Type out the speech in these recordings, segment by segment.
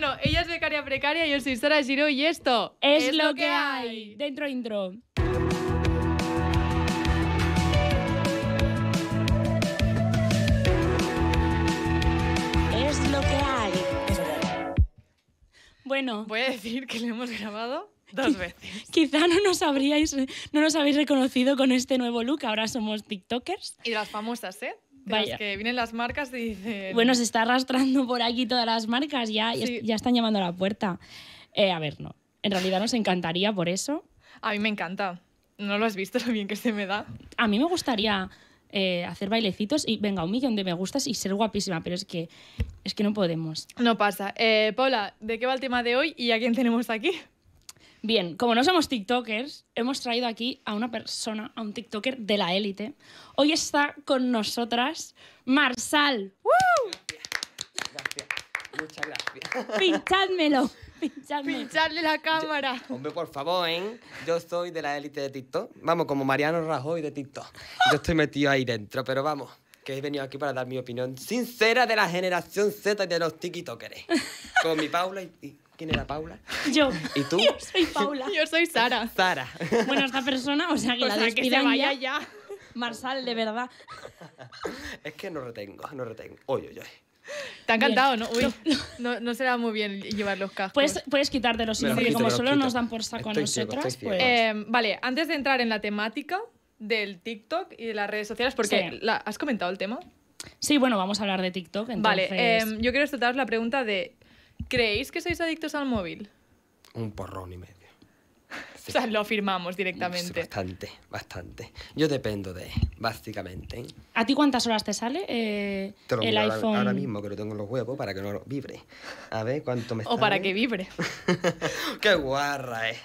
Bueno, ella es becaria precaria, y yo soy Sara Giro y esto es, lo, que hay. Dentro intro. Es lo que hay. Bueno. Voy a decir que lo hemos grabado Dos veces. Quizá no nos, habríais, no nos habéis reconocido con este nuevo look, ahora somos TikTokers. Y las famosas, ¿eh? Vais que vienen las marcas y dicen... Bueno, se está arrastrando por aquí todas las marcas, ya, ya están llamando a la puerta. Eh, a ver, no. En realidad nos encantaría por eso. A mí me encanta. No lo has visto lo bien que se me da. A mí me gustaría eh, hacer bailecitos y venga, un millón de me gustas y ser guapísima, pero es que, es que no podemos. No pasa. Eh, Paula, ¿de qué va el tema de hoy y a quién tenemos aquí? Bien, como no somos TikTokers, hemos traído aquí a una persona, a un TikToker de la élite. Hoy está con nosotras Marsal. ¡Woo! Gracias, Muchas gracias. Pinchádmelo. Pincharme. Pinchadle la cámara. hombre, por favor, ¿eh? Yo soy de la élite de TikTok. Vamos, como Mariano Rajoy de TikTok. Yo estoy metido ahí dentro, pero vamos, que he venido aquí para dar mi opinión sincera de la generación Z y de los TikTokers. Con mi Paula y ¿Quién era Paula? Yo. ¿Y tú? Yo soy Paula. Yo soy Sara. Sara. Bueno, esta persona, o sea, que que se vaya ya. Marsal, de verdad. Es que no retengo, no retengo. Oye, oye. Te ha encantado, ¿no? Uy, no, no, será muy bien llevar los cascos. Puedes, puedes los no porque como solo nos dan por saco a nosotras, pues... Eh, vale, antes de entrar en la temática del TikTok y de las redes sociales, porque ¿has comentado el tema? Sí, bueno, vamos a hablar de TikTok, entonces... Vale, em, yo quiero trataros la pregunta de ¿Creéis que sois adictos al móvil? Un porrón y medio. O sea, lo afirmamos directamente. bastante, bastante. Yo dependo de, básicamente. ¿A ti cuántas horas te sale eh, el iPhone? Ahora, mismo que lo tengo en los huevos para que no vibre. A ver cuánto me sale. O para que vibre. ¡Qué guarra, eh!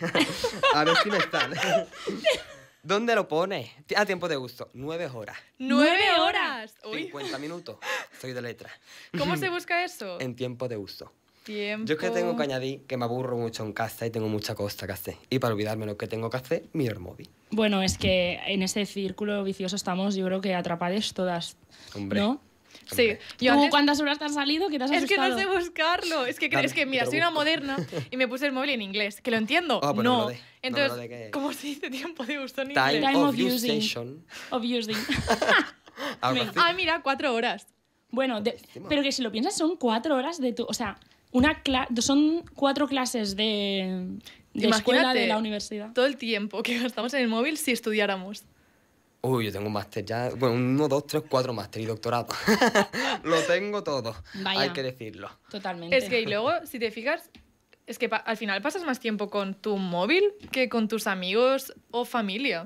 A ver si me sale. ¿Dónde lo pones? A tiempo de gusto. Nueve horas. ¡Nueve horas! 50 minutos. Soy de letra. ¿Cómo se busca eso? En tiempo de gusto. Yo es que tengo que añadir que me aburro mucho en casa y tengo mucha cosa que hacer. Y para olvidarme lo que tengo que hacer, mi móvil. Bueno, es que en ese círculo vicioso estamos, yo creo que atrapades todas. Hombre. ¿No? Sí. yo cuántas horas te han salido? te has es que no sé buscarlo. Es que, que mira, soy una moderna y me puse el móvil en inglés. Que lo entiendo. Ah, no. Entonces, ¿cómo se dice tiempo de uso en Time, of, using. Of using. ah, mira, cuatro horas. Bueno, pero que si lo piensas, son cuatro horas de tu. O sea, una son cuatro clases de, escuela de la universidad. Todo el tiempo que gastamos en el móvil si estudiáramos. Uy, yo tengo un máster ya. Bueno, uno, dos, tres, cuatro máster y doctorado. Lo tengo todo. Hay que decirlo. Totalmente. Es que y luego, si te fijas, es que al final pasas más tiempo con tu móvil que con tus amigos o familia.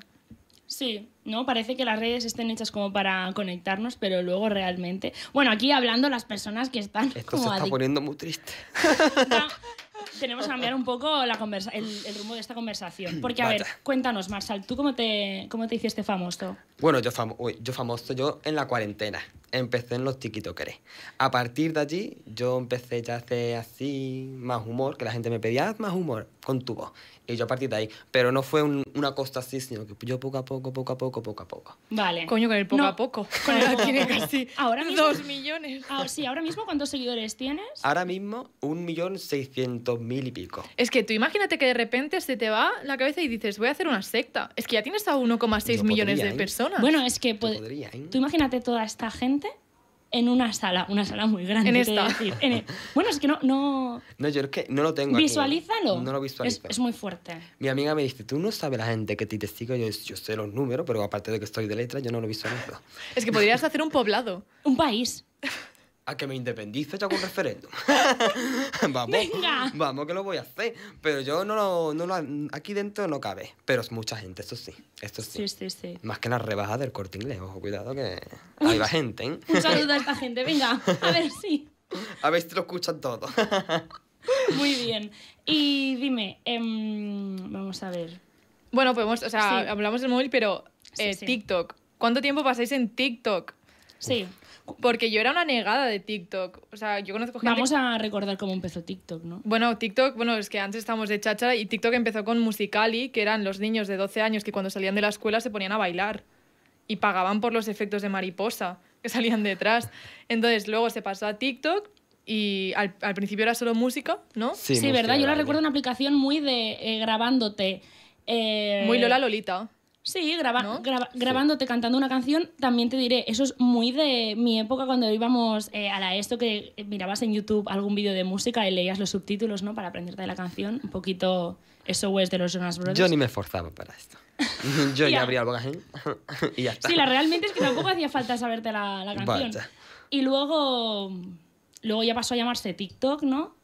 Sí, ¿no? Parece que las redes estén hechas como para conectarnos, pero luego realmente. Bueno, aquí hablando las personas que están. Esto se está poniendo muy triste. tenemos que cambiar un poco la conversa el, rumbo de esta conversación. Porque, a ver, cuéntanos, Marshall, ¿tú cómo te, cómo te hiciste famoso? Bueno, yo, yo famoso, yo en la cuarentena. Empecé en los TikTokers. A partir de allí, yo empecé ya a hacer así más humor, que la gente me pedía, más humor con tu voz. Y yo a partir de ahí. Pero no fue una costa así, sino que yo poco a poco, poco a poco, poco a poco. Vale. Coño, con el poco a poco. Con el tiene casi ahora dos millones. Ah, sí, ahora mismo, ¿cuántos seguidores tienes? Ahora mismo, un millón seiscientos mil y pico. Es que tú imagínate que de repente se te va la cabeza y dices, voy a hacer una secta. Es que ya tienes a 1,6 millones de ¿eh? personas. Bueno, es que... ¿eh? Tú imagínate toda esta gente en una sala, una sala muy grande. En esta. bueno, es que no, no... yo es que no lo tengo Visualízalo. No lo visualizo. Es, muy fuerte. Mi amiga me dice, tú no sabes la gente que te testigo yo, yo sé los números, pero aparte de que estoy de letra, yo no lo visualizo. es que podrías hacer un poblado. un país a que me independice ya con referéndum. vamos, Venga. vamos que lo voy a hacer. Pero yo no lo, aquí dentro no cabe. Pero es mucha gente, eso sí. Esto sí. Sí, sí, sí. Más que la rebaja del corte inglés, ojo, cuidado que Hay va gente, ¿eh? Un saludo a esta gente, venga, a ver si. A ver si lo escuchan todos. Muy bien. Y dime, em, vamos a ver. Bueno, podemos, o sea, hablamos del móvil, pero eh, TikTok. ¿Cuánto tiempo pasáis en TikTok? Sí. Porque yo era una negada de TikTok. O sea, yo conozco gente... Vamos a recordar cómo empezó TikTok, ¿no? Bueno, TikTok, bueno, es que antes estábamos de chacha y TikTok empezó con Musicali, que eran los niños de 12 años que cuando salían de la escuela se ponían a bailar y pagaban por los efectos de mariposa que salían detrás. Entonces luego se pasó a TikTok y al, principio era solo música, ¿no? Sí, sí ¿verdad? Yo la recuerdo una aplicación muy de eh, grabándote. Eh, muy Lola Lolita. Sí, graba, grabándote cantando una canción, también te diré, eso es muy de mi época cuando íbamos eh, a la esto, que mirabas en YouTube algún vídeo de música y leías los subtítulos, ¿no? Para aprenderte de la canción, un poquito eso es de los Jonas Brothers. Yo ni me esforzaba para esto. Yo ya abría el boca y ya está. Sí, la realmente es que tampoco hacía falta saberte la, canción. Y luego, luego ya pasó a llamarse TikTok, ¿no?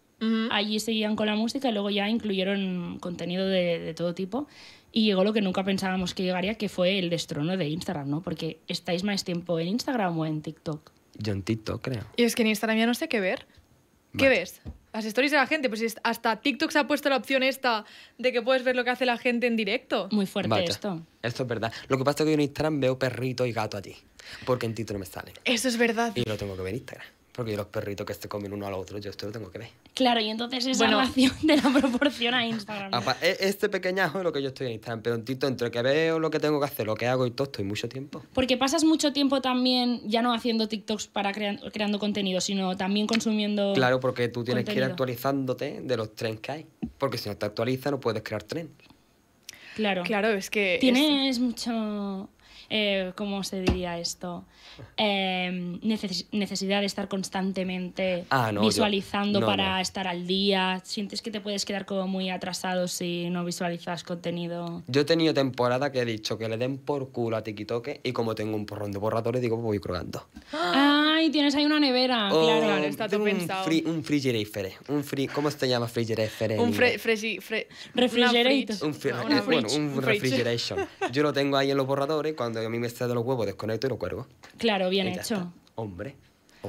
Allí seguían con la música y luego ya incluyeron contenido de, todo tipo. Y llegó lo que nunca pensábamos que llegaría, que fue el destrono de Instagram, ¿no? Porque estáis más tiempo en Instagram o en TikTok. Yo en TikTok, creo. Y es que en Instagram ya no sé qué ver. ¿Qué ves? Las stories de la gente. Pues hasta TikTok se ha puesto la opción esta de que puedes ver lo que hace la gente en directo. Muy fuerte esto. Esto es verdad. Lo que pasa es que yo en Instagram veo perrito y gato allí. Porque en TikTok no me sale Eso es verdad. Y lo tengo que ver en Instagram. Porque los perritos que se comen uno al otro, yo esto lo tengo que ver. Claro, y entonces esa relación de la proporción a Instagram. E, este pequeñajo es lo que yo estoy en Instagram, pero en tito entre que veo lo que tengo que hacer, lo que hago y todo, estoy mucho tiempo. Porque pasas mucho tiempo también, ya no haciendo TikToks para creando contenido, sino también consumiendo. Claro, porque tú tienes que ir actualizándote de los trends que hay. Porque si no te actualiza, no puedes crear trends. Claro. Claro, es que. Tienes mucho eh, ¿cómo se diría esto? Eh, necesidad de estar constantemente ah, visualizando para estar al día. ¿Sientes que te puedes quedar como muy atrasado si no visualizas contenido? Yo he tenido temporada que he dicho que le den por culo a TikTok y como tengo un porrón de borradores, digo, voy crugando. ¡Ay, tienes ahí una nevera! claro, está un pensado. un ¿Cómo se llama frigerífero? Un fre, Un, bueno, un, un refrigeration. Yo lo tengo ahí en los borradores cuando yo a mí me está de los huevos, desconecto y lo cuervo Claro, bien hecho. Hombre.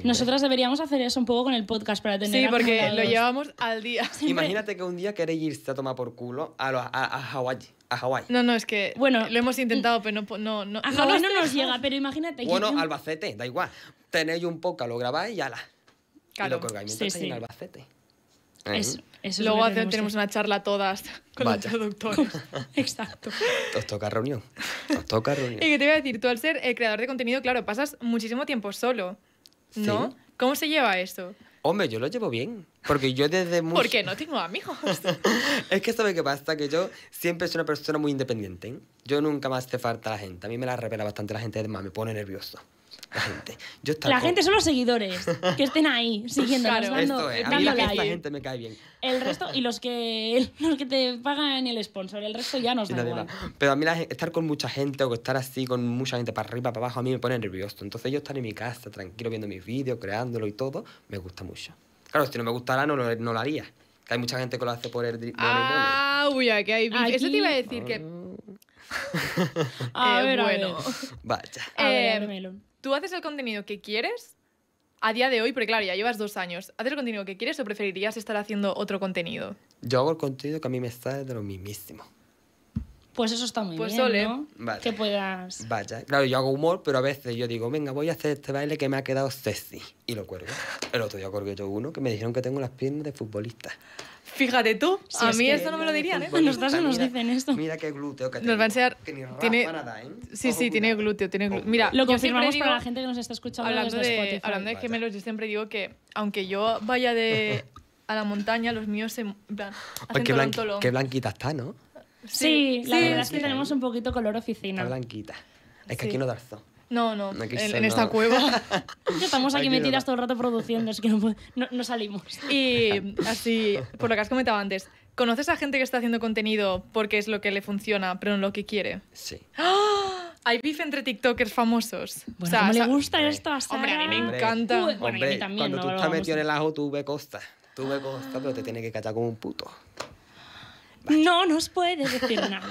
nosotros deberíamos hacer eso un poco con el podcast para tener. Sí, porque lo llevamos al día. Imagínate que un día queréis irse a tomar por culo a, a, Hawái. A Hawái. No, no, es que bueno, lo hemos mm, intentado, pero no. no, no a Hawái no, nos llega, pero imagínate. Bueno, Albacete, da igual. Tenéis un poco lo grabáis y ala. Claro. Y lo colgáis sí, sí. en Albacete. Es, Luego tenemos, una charla todas con los traductores. Exacto. Os toca reunión. Os toca reunión. Y que te voy a decir, tú al ser el creador de contenido, claro, pasas muchísimo tiempo solo, ¿no? ¿Cómo se lleva esto? Hombre, yo lo llevo bien. Porque yo desde muy... Porque no tengo amigos. es que sabe qué pasa, que yo siempre soy una persona muy independiente. Yo nunca más hace falta la gente. A mí me la revela bastante la gente, además me pone nervioso. La gente. Yo la gente son los seguidores que estén ahí siguiendo claro, dando, gente me cae bien. El resto, y los que, los que te pagan el sponsor, el resto ya no da Pero a mí estar con mucha gente o estar así con mucha gente para arriba, para abajo, a mí me pone nervioso. Entonces yo estar en mi casa, tranquilo, viendo mis vídeos, creándolo y todo, me gusta mucho. Claro, si no me gustara, no, no lo haría. hay mucha gente que lo hace por el... Ah, uy, aquí hay... Eso te iba a decir que... Eh, a, ver, bueno. Vaya. A eh, ¿Tú haces el contenido que quieres a día de hoy? Porque claro, ya llevas dos años. ¿Haces el contenido que quieres o preferirías estar haciendo otro contenido? Yo hago el contenido que a mí me sale de lo mismísimo. Pues eso está muy pues bien, ¿no? Vale. Que puedas... Vaya, claro, yo hago humor, pero a veces yo digo, venga, voy a hacer este baile que me ha quedado sexy. Y lo cuelgo. El otro día colgué yo uno que me dijeron que tengo las piernas de futbolista. Fíjate tú, a mí esto no me lo dirían, ¿eh? Nosotros nos dicen esto. Mira qué glúteo que Nos va a enseñar... Tiene... Nada, ¿eh? Sí, sí, tiene glúteo, tiene glúteo. Mira, lo confirmamos para la gente que nos está escuchando hablando desde de, Spotify. Hablando de gemelos, yo siempre digo que aunque yo vaya de a la montaña, los míos se... Plan, qué, qué, blanquita está, ¿no? Sí, la verdad es que tenemos un poquito color oficina. Está blanquita. Es que aquí no da el no, no, en, esta cueva. Estamos aquí, metidas todo el rato produciendo, es que no, salimos. Y así, por lo que has comentado antes, ¿conoces a gente que está haciendo contenido porque es lo que le funciona, pero no lo que quiere? Sí. ¡Ah! Hay beef entre TikTokers famosos. Bueno, o sea, le gusta esto a Hombre, a mí me encanta. bueno, a mí también, cuando tú estás metido en el ajo, tú ve costa. Tú ve costa, pero te tiene que cachar como un puto. No, No nos puedes decir nada.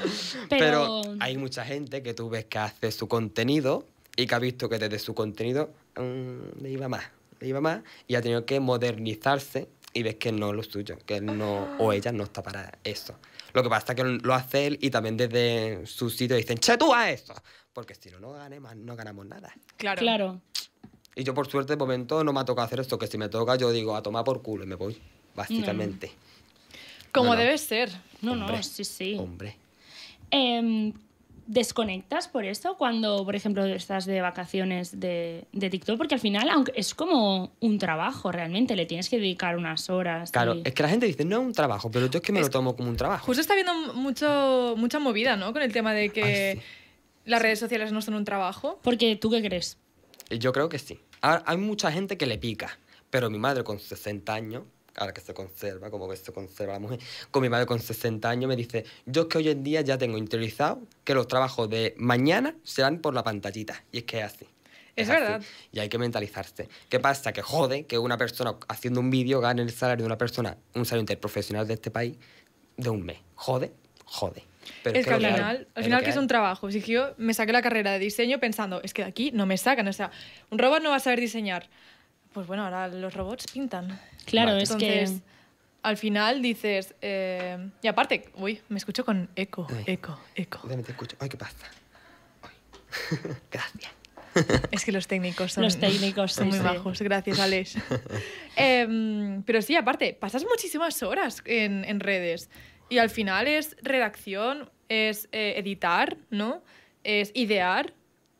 pero hay mucha gente que tú ves que hace su contenido y que ha visto que desde su contenido mm, le iba más, le iba más y ha tenido que modernizarse y ves que no es lo suyo, que no o ah. ella no está para eso. Lo que pasa es que lo hace él y también desde su sitio dicen, che, tú a esto. Porque si no, no, no ganamos nada. Claro. claro. Y yo, por suerte, de momento no me ha tocado hacer esto, que si me toca, yo digo, a tomar por culo y me voy, básicamente. Mm. Como debe ser. No, no, sí, sí. Hombre. Em, desconectas por esto cuando, por ejemplo, estás de vacaciones de, TikTok? Porque al final aunque es como un trabajo realmente, le tienes que dedicar unas horas. Claro, es que la gente dice, no es un trabajo, pero yo es que me lo tomo como un trabajo. Justo está habiendo mucho, mucha movida, ¿no? Con el tema de que las redes sociales no son un trabajo. Porque tú qué crees? Yo creo que sí. hay mucha gente que le pica, pero mi madre con 60 años ahora que se conserva, como que se conserva la mujer, con mi madre con 60 años, me dice, yo es que hoy en día ya tengo interiorizado que los trabajos de mañana serán por la pantallita. Y es que es así. Es, verdad. Y hay que mentalizarse. ¿Qué pasa? Que jode que una persona haciendo un vídeo gane el salario de una persona, un salario interprofesional de este país, de un mes. Jode, jode. Pero es que al final, al final que, que es un trabajo. Si yo me saqué la carrera de diseño pensando, es que de aquí no me sacan. O sea, un robot no va a saber diseñar pues bueno, ahora los robots pintan. Claro, es que... Al final dices, eh, y aparte, uy, me escucho con eco, eco, eco. te escucho. Ay, qué pasa. Gracias. Es que los técnicos son, los técnicos son muy bajos. Gracias, Alex. Em, pero sí, aparte, pasas muchísimas horas en, redes y al final es redacción, es eh, editar, ¿no? Es idear,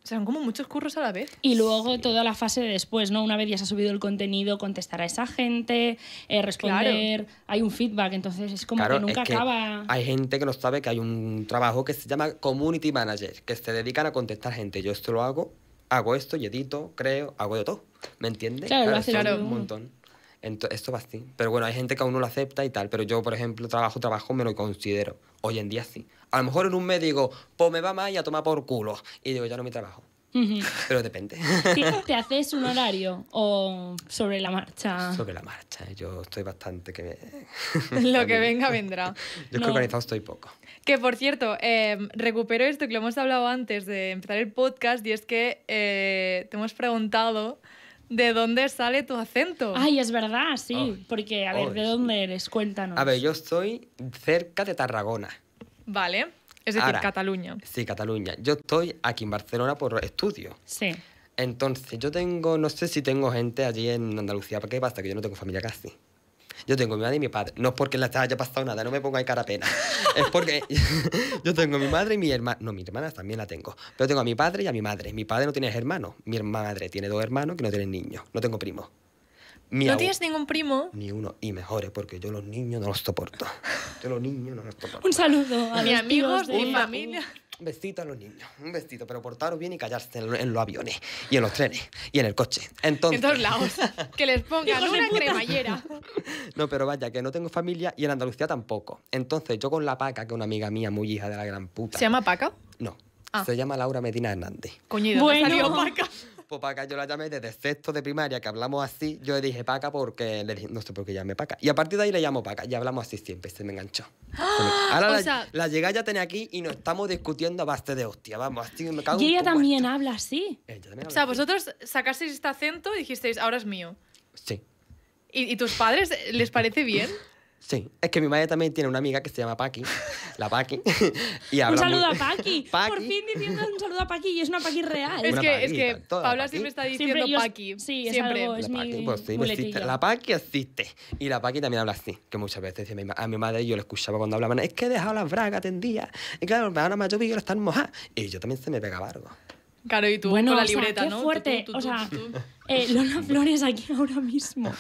o sea, son como muchos curros a la vez. Y luego toda la fase de después, ¿no? Una vez ya se ha subido el contenido, contestar a esa gente, eh, responder, hay un feedback, entonces es como que nunca acaba. Hay gente que no sabe que hay un trabajo que se llama community manager, que se dedican a contestar gente. Yo esto lo hago, hago esto, y edito, creo, hago de todo. ¿Me entiendes? Claro, claro lo hace un montón esto va así. Pero bueno, hay gente que aún no lo acepta y tal. Pero yo, por ejemplo, trabajo, trabajo, me lo considero. Hoy en día sí. A lo mejor en un mes digo, pues me va mal y a tomar por culo. Y digo, ya no mi trabajo. Pero depende. ¿Te haces un horario o sobre la marcha? Sobre la marcha. Yo estoy bastante que... lo que venga vendrá. Yo es organizado estoy poco. Que por cierto, em, recupero esto que lo hemos hablado antes de empezar el podcast y es que eh, te hemos preguntado de dónde sale tu acento. Ay, es verdad, sí. porque, a ver, ¿de dónde eres? Cuéntanos. A ver, yo estoy cerca de Tarragona. Vale. Es decir, Cataluña. Sí, Cataluña. Yo estoy aquí en Barcelona por estudio. Sí. Entonces, yo tengo, no sé si tengo gente allí en Andalucía, ¿para qué Que yo no tengo familia casi. Yo tengo mi madre y mi padre. No es porque la haya pasado nada, no me pongo ahí cara pena. es porque yo tengo mi madre y mi hermana. No, mi hermana también la tengo. Pero tengo a mi padre y a mi madre. Mi padre no tiene hermanos. Mi madre tiene dos hermanos que no tienen niños. No tengo primos. ¿No tienes ningún primo? Ni uno. Y mejores, porque yo los niños no los soporto. Yo los niños no los soporto. Un saludo a mis amigos, de mi familia. Un besito a los niños, un vestido, pero portaros bien y callarse en, los aviones, y en los trenes, y en el coche. Entonces... En todos lados. Que les pongan una cremallera. no, pero vaya, que no tengo familia y en Andalucía tampoco. Entonces, yo con la Paca, que es una amiga mía muy hija de la gran puta. ¿Se llama Paca? No. Ah. Se llama Laura Medina Hernández. Coño, bueno. Paca? Pues Paca yo la llamé desde sexto de primaria, que hablamos así. Yo le dije Paca porque no sé por qué llamé Paca. Y a partir de ahí le llamo Paca. Y hablamos así siempre, se me enganchó. ¡Ah! Ahora la, sea... llegada ya tenía aquí y nos estamos discutiendo a base de hostia. Vamos, así me cago Y ella también habla así. o sea, vosotros sacasteis este acento y dijisteis, ahora es mío. Sí. ¿Y, ¿Y, tus padres eh, les parece bien? Sí, es que mi madre también tiene una amiga que se llama Paqui, la Paqui. Y un saludo a Paqui. Por fin diciendo un saludo a Paqui y es una Paqui real. Es que, es que Paula siempre está diciendo Paqui. sí, siempre. Es algo, la, Paqui, pues mi la Paqui existe. Y la Paqui también habla así, que muchas veces a mi madre yo la escuchaba cuando hablaban, es que he dejado las bragas tendidas. Y claro, ahora más yo vi que están mojadas. Y yo también se me pegaba algo. Claro, y tú bueno, con la libreta, qué ¿no? fuerte. Eh, Lola Flores aquí ahora mismo.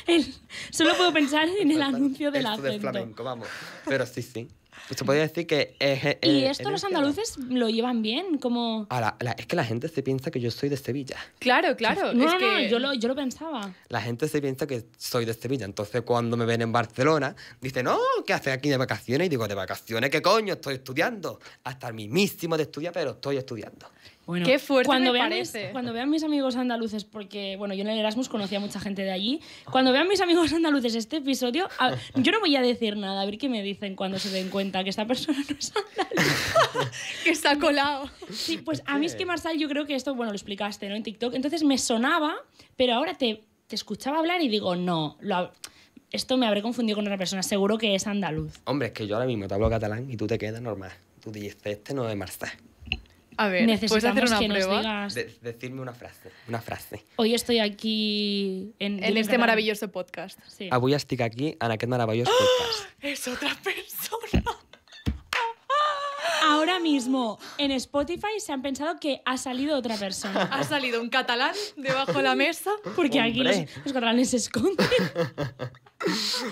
solo puedo pensar en el anuncio del acento. de flamenco, vamos. Pero sí, sí. se podría decir que... y esto los andaluces lo llevan bien, como... Ahora, es que la gente se piensa que yo soy de Sevilla. Claro, claro. No, no, yo, lo, pensaba. La gente se piensa que soy de Sevilla. Entonces, cuando me ven en Barcelona, dicen, no, ¿qué haces aquí de vacaciones? Y digo, ¿de vacaciones qué coño? Estoy estudiando. Hasta el mismísimo de estudiar, pero estoy estudiando. Bueno, Qué fuerte cuando me vean parece. Mis, cuando vean mis amigos andaluces, porque bueno, yo en el Erasmus conocía mucha gente de allí, cuando vean mis amigos andaluces este episodio, yo no voy a decir nada, a ver qué me dicen cuando se den cuenta que esta persona no es andaluza, que está colado. Sí, pues a mí es que Marsal, yo creo que esto, bueno, lo explicaste, ¿no? En TikTok, entonces me sonaba, pero ahora te, te escuchaba hablar y digo, no, esto me habré confundido con otra persona, seguro que es andaluz. Hombre, es que yo ahora mismo te hablo catalán y tú te quedas normal. Tú dices, este no es de Marsal. A ver, necesitamos hacer una prueba? decirme una frase, una frase. Hoy estoy aquí en, este maravilloso podcast. Sí. Avui aquí en aquest maravilloso ¡Ah! podcast. Es otra persona. Ahora mismo en Spotify se han pensado que ha salido otra persona. Ha salido un catalán debajo de la mesa. Porque aquí los, los catalanes se esconden.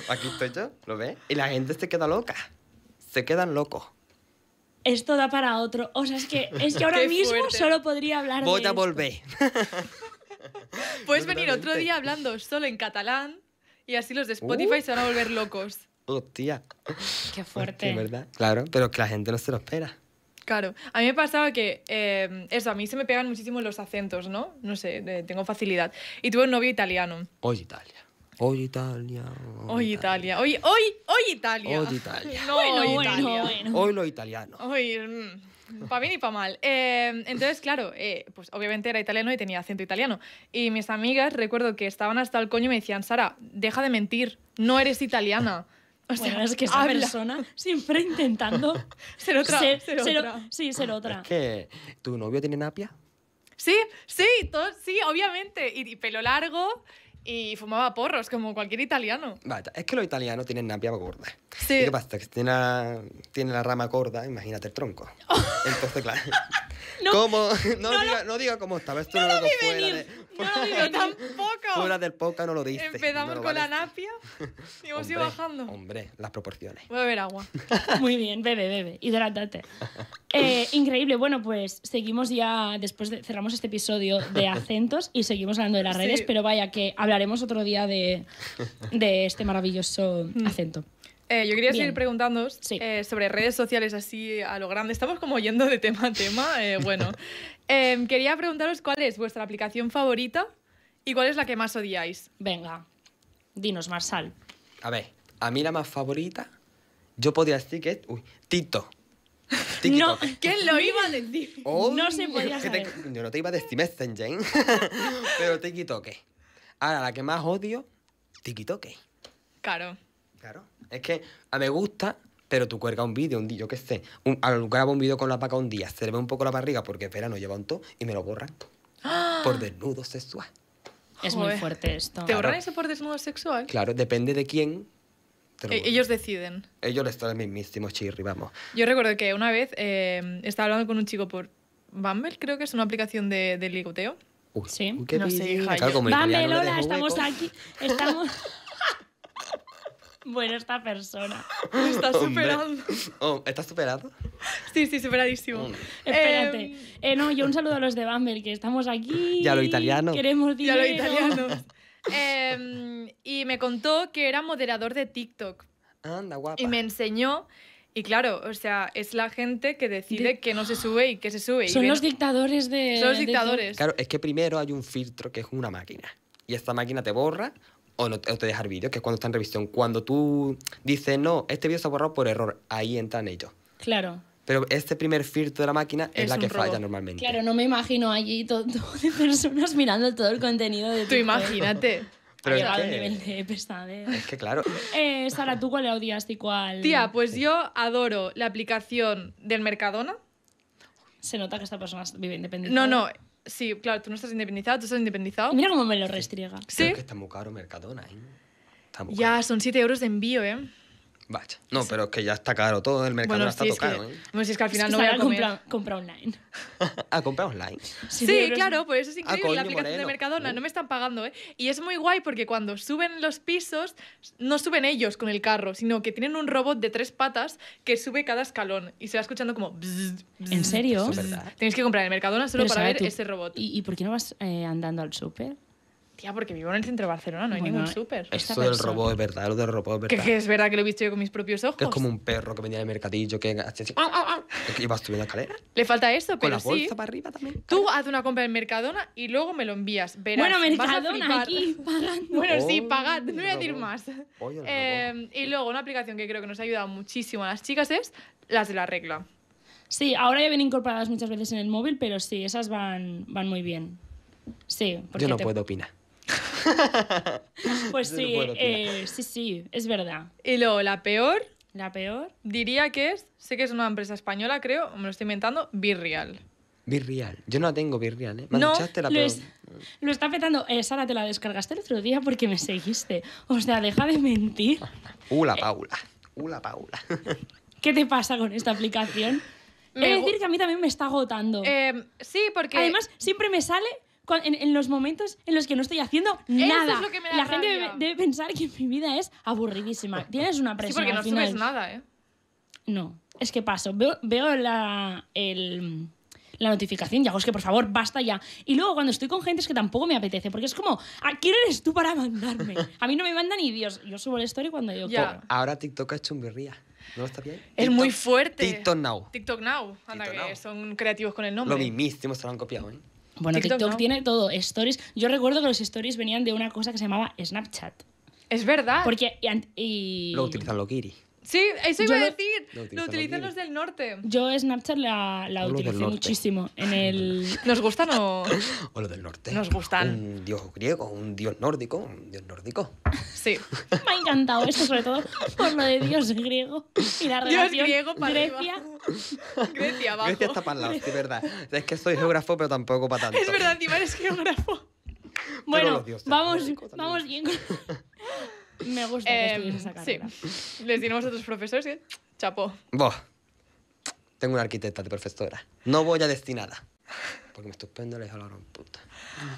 Aquí estoy yo, ¿lo ve? Y la gente se queda loca. Se quedan locos esto da para otro. O sea, es que, es que ahora mismo solo podría hablar de. Vota volver. Puedes venir otro día hablando solo en catalán y así los de Spotify uh. se van a volver locos. Hostia. Qué fuerte. ¿verdad? Claro, pero que la gente no se lo espera. Claro, a mí me pasaba que, em, eso, a mí se me pegan muchísimo los acentos, ¿no? No sé, tengo facilidad. Y tuve un novio italiano. Hoy Italia. Hoy Italia. Hoy Italia. Hoy, hoy, hoy Italia. Hoy Italia. bueno, hoy, bueno, hoy lo italiano. Hoy. para bien y para mal. Eh, entonces, claro, eh, pues obviamente era italiano y tenía acento italiano. Y mis amigas, recuerdo que estaban hasta el coño y me decían, Sara, deja de mentir, no eres italiana. O sea, bueno, es que esa persona siempre intentando ser otra. Ser, sí, ser otra. Es que, ¿tu novio tiene napia? Sí, sí, todo, sí, obviamente. y, pelo largo y fumaba porros como cualquier italiano. es que los italianos tienen napia gorda. Sí. qué pasa? Que tiene la, tiene la rama gorda, imagínate el tronco. Entonces, claro. no, ¿Cómo? No, diga, no, diga, cómo estaba, esto no, lo, lo fuera venir. de, no lo digo tampoco. Fuera del poca no lo diste. Empezamos con la napia y hemos ido bajando. Hombre, las proporciones. Voy a beber agua. Muy bien, bebe, bebe, Hidratate. Eh, increíble, bueno, pues seguimos ya, después de, cerramos este episodio de acentos y seguimos hablando de las redes, pero vaya que hablamos hablaremos otro día de, este maravilloso mm. acento. Eh, yo quería seguir preguntándoos eh, sobre redes sociales así a lo grande. Estamos como yendo de tema a tema. Eh, bueno, em, quería preguntaros cuál es vuestra aplicación favorita y cuál es la que más odiáis. Venga, dinos, Marsal. A ver, a mí la más favorita, yo podía decir que uy, Tito. No, ¿quién lo iba a decir? Oh, no se podía saber. yo no te iba a decir Messenger, pero te quito qué. Ahora, la que más odio, TikTok. Claro. Claro. Es que a me gusta, pero tú cuelgas un vídeo, un yo qué sé. Un, grabo un vídeo con la paca un día, se le ve un poco la barriga porque espera, no lleva un to y me lo borran. ¡Ah! Por desnudo sexual. Es muy fuerte esto. ¿Te borran eso por desnudo sexual? Claro, depende de quién. E, ellos deciden. Ellos le están el mismísimo chirri, vamos. Yo recuerdo que una vez eh, estaba hablando con un chico por Bumble, creo que es una aplicación de, de ligoteo sí, qué no sé, hija. Claro, estamos aquí. Estamos. bueno, esta persona. está superando. Oh, ¿Estás superado? Sí, sí, superadísimo. Espera, Espérate. Em. Eh, no, yo un saludo a los de Bumble, que estamos aquí. Ya lo italiano. Queremos dinero. Ya lo italiano. Em, y me contó que era moderador de TikTok. Anda, guapa. Y me enseñó y claro, o sea, es la gente que decide que no se sube y que se sube. Son los dictadores de... Son los dictadores. Claro, es que primero hay un filtro que es una máquina. Y esta máquina te borra o, no, te deja el vídeo, que es cuando está en revisión. Cuando tú dices, no, este vídeo está borrado por error, ahí entran ellos. Claro. Pero este primer filtro de la máquina es, la que falla normalmente. Claro, no me imagino allí todo, todo de personas mirando todo el contenido de Tú imagínate. Pero nivel de pesadez. Es que claro. Eh, Sara, ¿tú cuál odias y cuál...? Tía, pues yo adoro la aplicación del Mercadona. Se nota que esta persona vive independizada. No, no. Sí, claro, tú no estás independizado, tú estás independizado. Mira cómo me lo restriega. Sí. Creo que está muy caro Mercadona, ¿eh? Está muy ya, son 7 euros de envío, ¿eh? Vaya. No, pero es que ya está caro todo, el mercado está tocado. ¿eh? bueno, si es que al final no voy a comprar online. ¿A ah, comprar online. Sí, claro, pues eso es ah, increíble la aplicación de Mercadona, uh. no me están pagando, ¿eh? Y es muy guay porque cuando suben los pisos, no suben ellos con el carro, sino que tienen un robot de tres patas que sube cada escalón y se va escuchando como ¿En serio? verdad. Tienes que comprar el Mercadona solo para ver ese robot. ¿y, por qué no vas eh, andando al súper? Tía, porque vivo en el centro de Barcelona, no hay ningún súper. Esto del robot es verdad, lo del robot es verdad. Que, es verdad que lo he visto yo con mis propios ojos. Que es como un perro que venía del mercadillo que ah, ah, ah. ¿Ibas así, la escalera. Le falta esto, pero con la bolsa para arriba también. Tú haz una compra en Mercadona y luego me lo envías. Verás, bueno, Mercadona aquí, pagando. Bueno, sí, pagad, no voy a decir más. Em, y luego una aplicación que creo que nos ha ayudado muchísimo a las chicas es las de la regla. Sí, ahora ya vienen incorporadas muchas veces en el móvil, pero sí, esas van, van muy bien. Sí, Yo no puedo opinar. pues sí, eh, sí, sí, es verdad. Y luego, la peor. La peor. Diría que es, sé que es una empresa española, creo, me lo estoy inventando, Virreal Virreal, Yo no la tengo Virreal ¿eh? no, la lo, lo está petando. Eh, Sara, te la descargaste el otro día porque me seguiste. O sea, deja de mentir. Ula eh, Paula. Ula Paula. ¿Qué te pasa con esta aplicación? Es decir que a mí también me está agotando. sí, porque... Además, siempre me sale en, los momentos en los que no estoy haciendo nada. la gente debe, pensar que mi vida es aburridísima. Tienes una presión. Sí, porque no subes nada, ¿eh? No, es que paso. Veo, la, la notificación y hago, es que por favor, basta ya. Y luego cuando estoy con gente es que tampoco me apetece, porque es como, ¿a ah, quién eres tú para mandarme? A mí no me mandan ni Dios. Yo subo la historia cuando yo ya. Ahora TikTok ha hecho un birría. ¿No está bien? Es muy fuerte. TikTok Now. TikTok Now. Anda, que son creativos con el nombre. Lo mismísimo se lo han copiado, ¿eh? Bueno, TikTok, tiene todo, stories. Yo recuerdo que los stories venían de una cosa que se llamaba Snapchat. Es verdad. Porque. Y, Lo utilizan Lokiri. Sí, eso iba a decir. Lo, utilizan, los, del norte. Yo Snapchat la, la utilicé muchísimo. En el... ¿Nos gustan o...? O los del norte. Nos gustan. Un dios griego, un dios nórdico, un dios nórdico. Sí. Me ha encantado eso, sobre todo por lo de dios griego y dios griego para Grecia. Grecia abajo. Grecia está para el lado, es sí, verdad. Es que soy geógrafo, pero tampoco para tanto. Es verdad, Timar es geógrafo. bueno, vamos, vamos bien me gusta que em, esa carrera. Sí. Les diremos a otros profesores que chapó. Boh. Tengo una arquitecta de profesora. No voy a destinada. Porque me estupendo les hablaron puta.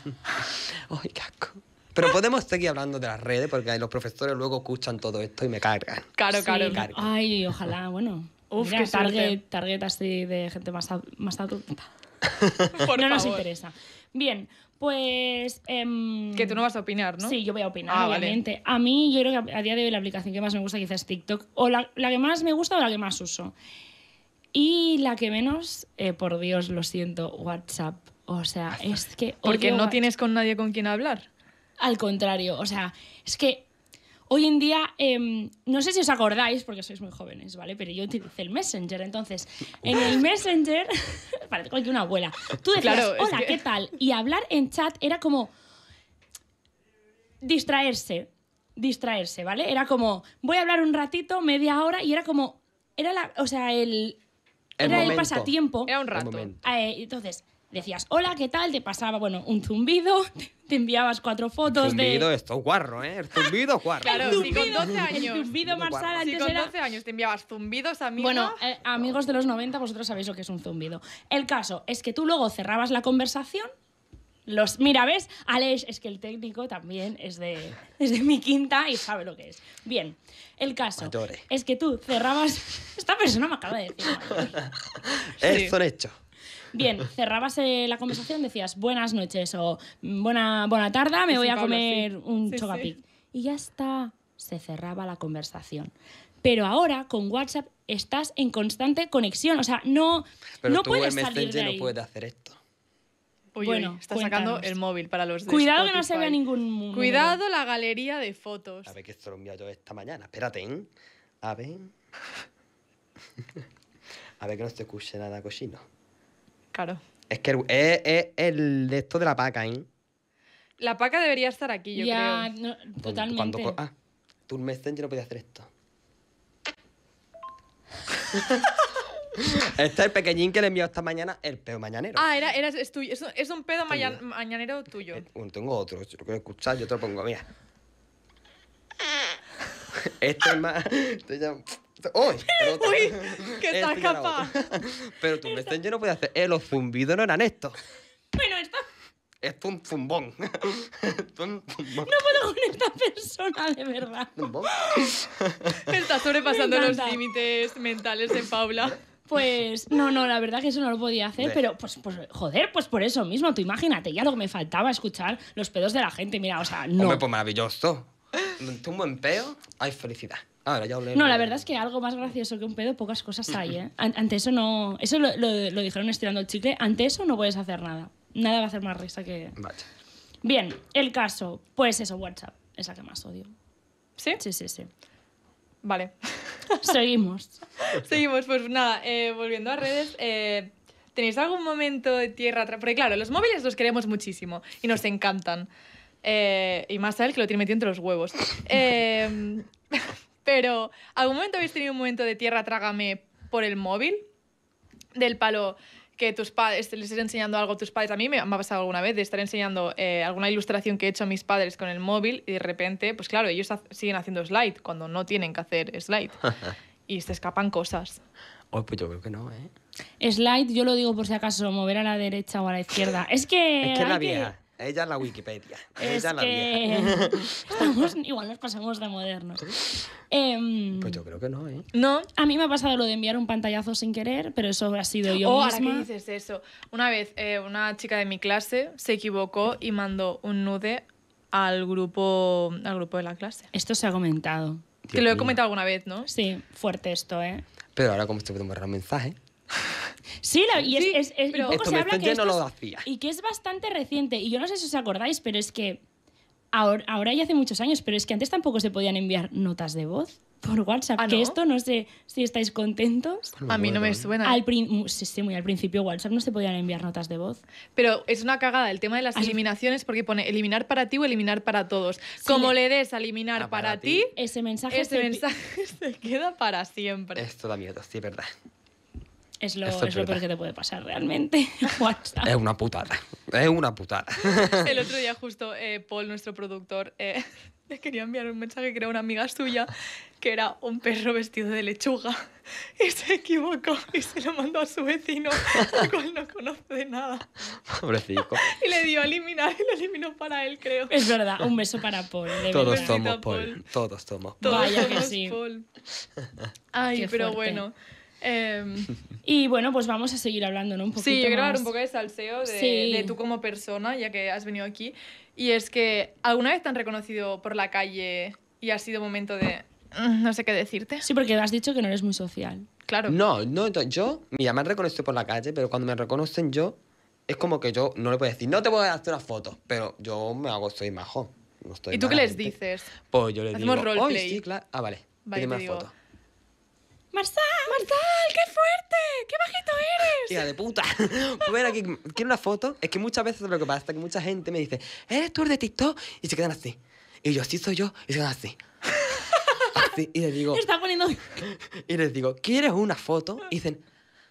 Ay, casco. Pero podemos seguir hablando de las redes porque los profesores luego escuchan todo esto y me cargan. Claro, claro. Ay, ojalá, bueno. Uf, que qué target, target, así de gente más, más adulta. no nos interesa. Bien, pues. Em, que tú no vas a opinar, ¿no? Sí, yo voy a opinar, ah, obviamente. A mí, yo creo que a día de hoy la aplicación que más me gusta quizás es TikTok. O la, que más me gusta o la que más uso. Y la que menos, eh, por Dios, lo siento, WhatsApp. O sea, es que. Porque no tienes con nadie con quien hablar. Al contrario, o sea, es que Hoy en día, em, no sé si os acordáis, porque sois muy jóvenes, ¿vale? Pero yo utilicé el Messenger. Entonces, en el Messenger, parece cualquier una abuela, tú decías, hola, ¿qué tal? Y hablar en chat era como distraerse, distraerse, ¿vale? Era como, voy a hablar un ratito, media hora, y era como, era la, o sea, el, era el pasatiempo. Era un rato. Eh, entonces, decías, hola, ¿qué tal? Te pasaba, bueno, un zumbido, te enviabas cuatro fotos zumbido, de... Zumbido, esto guarro, ¿eh? El zumbido guarro. claro, zumbido, si con 12 años... El zumbido, Marsala, antes si con 12 años te enviabas zumbidos, amigos... Bueno, eh, amigos de los 90, vosotros sabéis lo que es un zumbido. El caso es que tú luego cerrabas la conversación los, mira, ¿ves? Alex es que el técnico también es de, es de mi quinta y sabe lo que es. Bien, el caso es que tú cerrabas... Esta persona me acaba de decir. Esto un hecho. Bien, cerrabas eh, la conversación, decías buenas noches o mm, buena, buena tarde, me voy a comer un chocapic. Y ya está, se cerraba la conversación. Pero ahora con WhatsApp estás en constante conexión, o sea, no, no puedes salir de no puedes hacer esto. bueno, está sacando el móvil para los de Cuidado que no se vea ningún mundo. Cuidado la galería de fotos. A ver qué esto lo yo esta mañana. Espérate, ¿eh? A ver. A ver que no se escuche nada cochino. Claro. Es que es, el de esto de la paca, ¿eh? La paca debería estar aquí, yo ya, creo. No, totalmente. tú ah, Messenger no podía hacer esto. este es el pequeñín que le envió esta mañana el pedo mañanero. Ah, era, era es tuyo. Es, un, pedo mañanero tuyo. bueno eh, tengo otro, yo lo quiero escuchar, yo te lo pongo, mía este es más. Este ¡Uy! ¡Que estás capaz! Pero tú, me yo no puede hacer. Eh, los zumbidos no eran estos. Bueno, esto. Esto es un zumbón. No puedo con esta persona, de verdad. ¿Zumbón? está sobrepasando los límites mentales de Paula. Pues no, no, la verdad que eso no lo podía hacer, pero pues, pues joder, pues por eso mismo, tú imagínate, ya lo que me faltaba escuchar los pedos de la gente, mira, o sea, no. Hombre, pues maravilloso. Un buen peo, hay felicidad. Ahora ya No, la verdad es que algo más gracioso que un pedo, pocas cosas hay, ¿eh? Ante eso no. Eso lo, dijeron estirando el chicle. Ante eso no puedes hacer nada. Nada va a hacer más risa que. Vale. Bien, el caso. Pues eso, WhatsApp. Es que más odio. ¿Sí? Sí, sí, sí. Vale. Seguimos. Seguimos, pues nada, eh, volviendo a redes. Eh, ¿Tenéis algún momento de tierra? atrás? Porque claro, los móviles los queremos muchísimo y nos encantan. Eh, y más a él que lo tiene metido entre los huevos. Pero, ¿algún momento habéis tenido un momento de tierra trágame por el móvil? Del palo que tus padres, les estés enseñando algo a tus padres. A mí me ha pasado alguna vez de estar enseñando eh, alguna ilustración que he hecho a mis padres con el móvil y de repente, pues claro, ellos siguen haciendo slide cuando no tienen que hacer slide. y se escapan cosas. pues yo creo que no, ¿eh? Slide, yo lo digo por si acaso, mover a la derecha o a la izquierda. Es que. Es que la vía. Que... Ella es la Wikipedia. ella es la vieja. igual nos pasamos de modernos. pues yo em, creo que no, ¿eh? No. A mí me ha pasado lo de enviar un pantallazo sin querer, pero eso ha sido yo oh, ahora eso. Una vez eh, una chica de mi clase se equivocó y mandó un nude al grupo, al grupo de la clase. Esto se ha comentado. Te lo he comentado alguna vez, ¿no? Sí, fuerte esto, ¿eh? Pero ahora como estoy puede un mensaje. Sí, y es, se habla que y que es bastante reciente. Y yo no sé si os acordáis, pero es que ahora, ahora ya hace muchos años, pero es que antes tampoco se podían enviar notas de voz por WhatsApp. Ah, que esto no sé si estáis contentos. A mí no me suena. Al ¿eh? sí, sí, muy al principio WhatsApp no se podían enviar notas de voz. Pero es una cagada el tema de las eliminaciones porque pone eliminar para ti o eliminar para todos. Como le, des a eliminar ah, para, ti, ese mensaje, ese se, mensaje se queda para siempre. Esto da miedo, sí, verdad. Es lo, es lo peor que te puede pasar realmente. WhatsApp. Es una putada. Es una putada. El otro día, justo, eh, Paul, nuestro productor, eh, le quería enviar un mensaje que era una amiga suya, que era un perro vestido de lechuga. Y se equivocó y se lo mandó a su vecino, el cual no conoce de nada. Pobrecito. Y le dio a eliminar y lo eliminó para él, creo. Es verdad, un beso para Paul. Todos somos Paul. Todos somos Paul. Vaya que sí. Ay, pero bueno. Em, y bueno, pues vamos a seguir hablando, ¿no? Un poquito sí, yo quiero hablar un poco de salseo, de, de, tú como persona, ya que has venido aquí. Y es que, ¿alguna vez te han reconocido por la calle y ha sido momento de... Mm, no sé qué decirte. Sí, porque has dicho que no eres muy social. Claro. No, no, yo, mira, me han reconocido por la calle, pero cuando me reconocen yo, es como que yo no le puedo decir, no te voy a hacer una foto, pero yo me hago, soy majo. ¿Y tú qué les dices? Pues yo les digo, claro. Ah, vale. vale foto. ¡Marsal! ¡Marsal! ¡Qué fuerte! ¡Qué bajito eres! ¡Hija de puta. Pues Ver aquí, quiero una foto. Es que muchas veces lo que pasa es que mucha gente me dice, ¿eres tú el de TikTok? Y se quedan así. Y yo, sí soy yo. Y se quedan así. así. Y les digo. Está poniendo. Y les digo, ¿quieres una foto? Y dicen,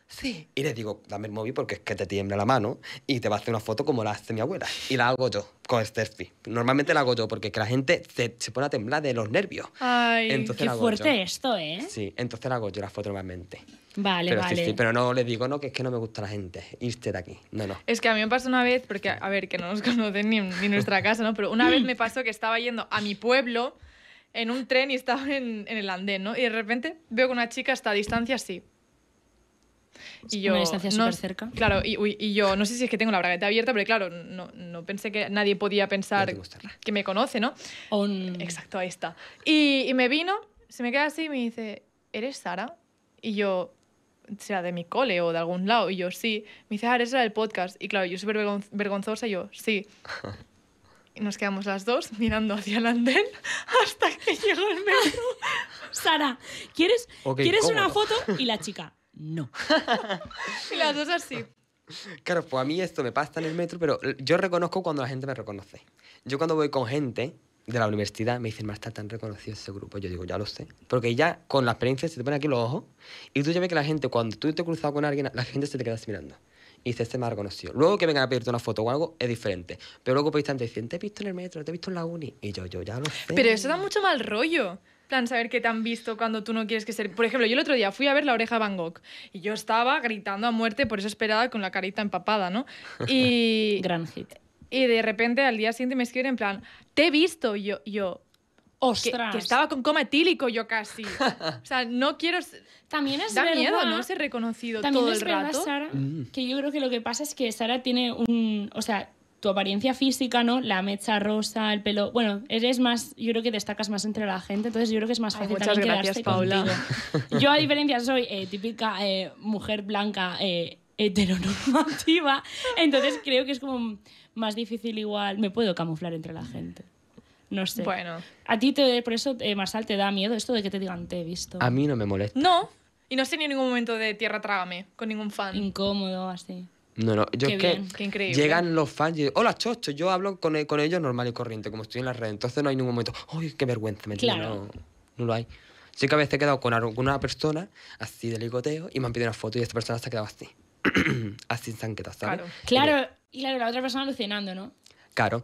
sí. Y le digo, dame el móvil porque es que te tiembla la mano y te va a hacer una foto como la hace mi abuela. Y la hago yo con este selfie. Normalmente la hago yo porque que la gente se, pone a temblar de los nervios. Ay, qué fuerte esto, ¿eh? Sí, entonces la hago yo la foto normalmente. Vale, pero vale. pero no le digo, no, que es que no me gusta la gente, irte de aquí. No, no. Es que a mí me pasó una vez, porque, a ver, que no nos conocen ni, ni nuestra casa, ¿no? Pero una vez me pasó que estaba yendo a mi pueblo en un tren y estaba en, en el andén, ¿no? Y de repente veo que una chica está a distancia así, y yo, una distancia no, cerca. Claro, y, y, yo no sé si es que tengo la bragueta abierta, pero claro, no, no pensé que nadie podía pensar que me conoce, ¿no? Exacto, ahí está. Y, y me vino, se me queda así y me dice, ¿eres Sara? Y yo, sea de mi cole o de algún lado. Y yo, sí. Me dice, ah, eres la del podcast. Y claro, yo súper vergonzosa, y yo, sí. Y nos quedamos las dos mirando hacia el andén hasta que llegó el metro. Sara, ¿quieres, ¿quieres una foto? Y la chica, no. y las dos así. Claro, pues a mí esto me pasa en el metro, pero yo reconozco cuando la gente me reconoce. Yo cuando voy con gente de la universidad me dicen, más está tan reconocido ese grupo. Yo digo, ya lo sé. Porque ya con la experiencia se te ponen aquí los ojos y tú ya ves que la gente, cuando tú te has cruzado con alguien, la gente se te queda mirando. Y dice, este me ha reconocido. Luego que vengan a pedirte una foto o algo es diferente. Pero luego por instante dicen, te he visto en el metro, te he visto en la uni. Y yo, yo ya lo sé. Pero eso da mucho mal rollo plan saber que te han visto cuando tú no quieres que se... Por ejemplo, yo el otro día fui a ver La oreja de Van Gogh y yo estaba gritando a muerte, por eso esperada con la carita empapada, ¿no? Y... Gran hit. Y de repente al día siguiente me escriben en plan, te he visto, yo, yo Ostras. Que, estaba con coma etílico yo casi. O sea, no quiero. También es da miedo no ser reconocido También es verdad, Sara, mm. que yo creo que lo que pasa es que Sara tiene un. O sea, tu apariencia física, ¿no? La mecha rosa, el pelo. Bueno, eres más, yo creo que destacas más entre la gente, entonces yo creo que es más fácil también gracias, Paula. Yo, a diferencia, soy eh, típica eh, mujer blanca eh, heteronormativa, entonces creo que es como más difícil igual. Me puedo camuflar entre la gente. No sé. Bueno. A ti, te, por eso, Marsal, te da miedo esto de que te digan te he visto. A mí no me molesta. No. Y no has tenido ningún momento de tierra trágame con ningún fan. Incómodo, así. No, no, yo es que llegan los fans y hola chocho, yo hablo con, con, ellos normal y corriente, como estoy en la red, entonces no hay ningún momento, ¡ay, qué vergüenza! Me claro. no, no lo hay. Sí que a veces he quedado con alguna persona así de ligoteo y me han pedido una foto y esta persona se ha quedado así. así en Claro, claro, y, la otra persona alucinando, ¿no? Claro,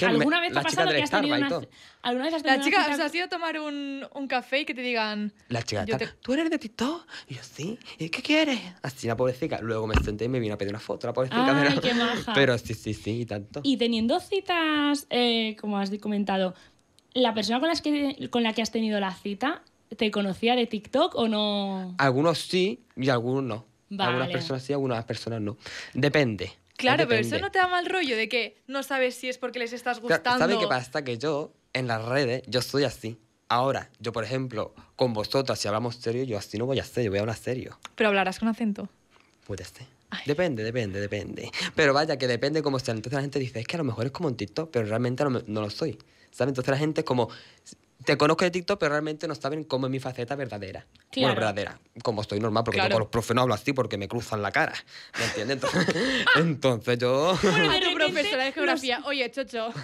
¿Alguna vez ha pasado que has tenido La chica, o sea, has ido a tomar un, café y que te digan... La chica, ¿tú eres de TikTok? Y yo, sí. ¿Y qué quieres? Así, la pobrecita. Luego me senté y me vino a pedir una foto, la pobrecita. Ay, pero, pero sí, sí, sí, y tanto. Y teniendo citas, eh, como has comentado, ¿la persona con, la que has tenido la cita te conocía de TikTok o no? Algunos sí y algunos no. Algunas personas sí, algunas personas no. Depende. Claro, pero eso no te da mal rollo de que no sabes si es porque les estás gustando. ¿Sabes qué pasa? Que yo, en las redes, yo soy así. Ahora, yo, por ejemplo, con vosotras, si hablamos serio, yo así no voy a hacer, yo voy a hablar serio. ¿Pero hablarás con acento? Puede ser. Depende, depende, depende. Pero vaya, que depende cómo sea. Entonces la gente dice, es que a lo mejor es como un TikTok, pero realmente no, lo soy. ¿Sabes? Entonces la gente es como, te conozco de TikTok, pero realmente no saben cómo es mi faceta verdadera. Bueno, verdadera, como estoy normal, porque los profes no hablo así porque me cruzan la cara. ¿Me entiendes? Entonces, yo. Bueno, a tu profesora de geografía, oye, chocho.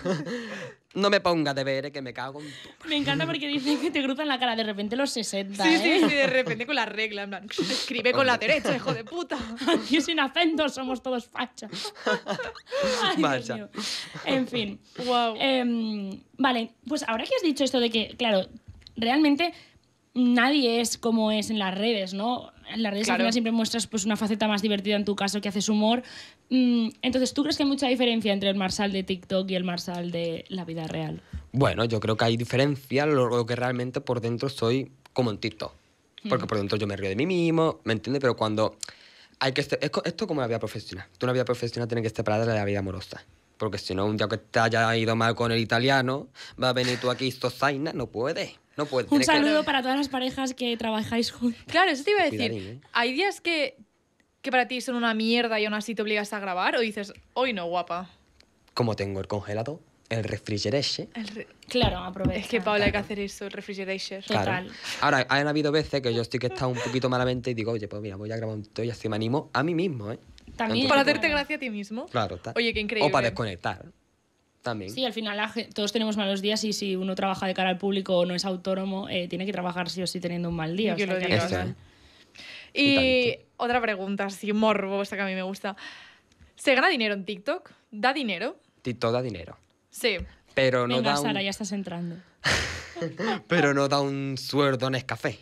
No me ponga de ver, eh, que me cago en Me encanta porque dicen que te cruzan la cara de repente los 60. Sí, sí, ¿eh? sí, de repente con la regla. En escribe con la derecha, hijo de puta. Aquí sin acento somos todos fachos. En fin. Wow. Em, vale, pues ahora que has dicho esto de que, claro, realmente nadie es como es en las redes, ¿no? En las redes siempre muestras pues, una faceta más divertida en tu caso que haces humor. Mm, entonces, ¿tú crees que hay mucha diferencia entre el Marsal de TikTok y el Marsal de la vida real? Bueno, yo creo que hay diferencia, lo que realmente por dentro soy como en TikTok. Porque mm. por dentro yo me río de mí mismo, ¿me entiendes? Pero cuando hay que... Este, esto, como la vida profesional. Tú en la vida profesional tienes que estar parada de la vida amorosa. Porque si no, un día que te haya ido mal con el italiano, va a venir tú aquí, zaina no puede No puede Un saludo para todas las parejas que trabajáis juntos. Claro, eso te iba a decir. ¿eh? Hay días que, que para ti son una mierda y aún así te obligas a grabar o dices, hoy no, guapa. Como tengo el congelado el refrigeration. Claro, aprovecha. Es que Paula hay que hacer eso, el refrigeration. Ahora, han habido veces que yo estoy que he estado un poquito malamente y digo, oye, pues mira, voy a grabar un y así me animo a mí mismo, ¿eh? También. Para hacerte gracia a ti mismo. Claro, Oye, qué increíble. O para desconectar. También. Sí, al final todos tenemos malos días y si uno trabaja de cara al público o no es autónomo, eh, tiene que trabajar sí o sí teniendo un mal día. Y otra pregunta, así morbo, esta que a mí me gusta. ¿Se gana dinero en TikTok? ¿Da dinero? TikTok da dinero. Sí. Pero no Venga, da Sara, ya estás entrando. Pero no da un sueldo en café